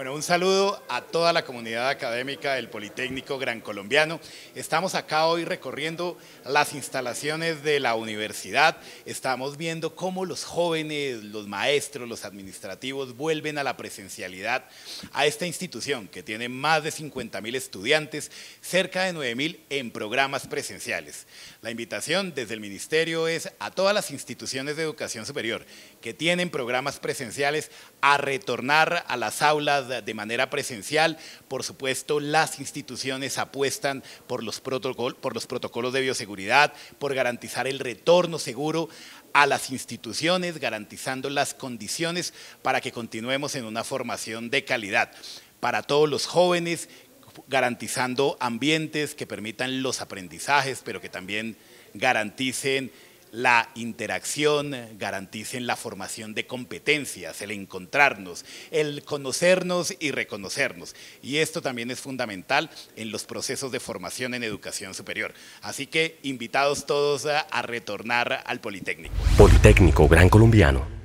Bueno, un saludo a toda la comunidad académica del Politécnico Gran Colombiano. Estamos acá hoy recorriendo las instalaciones de la universidad. Estamos viendo cómo los jóvenes, los maestros, los administrativos vuelven a la presencialidad a esta institución que tiene más de 50 mil estudiantes, cerca de 9 mil en programas presenciales. La invitación desde el Ministerio es a todas las instituciones de educación superior que tienen programas presenciales a retornar a las aulas de manera presencial. Por supuesto, las instituciones apuestan por los, por los protocolos de bioseguridad, por garantizar el retorno seguro a las instituciones, garantizando las condiciones para que continuemos en una formación de calidad para todos los jóvenes, garantizando ambientes que permitan los aprendizajes, pero que también garanticen la interacción, garanticen la formación de competencias, el encontrarnos, el conocernos y reconocernos. Y esto también es fundamental en los procesos de formación en educación superior. Así que invitados todos a retornar al Politécnico. Politécnico Gran Colombiano.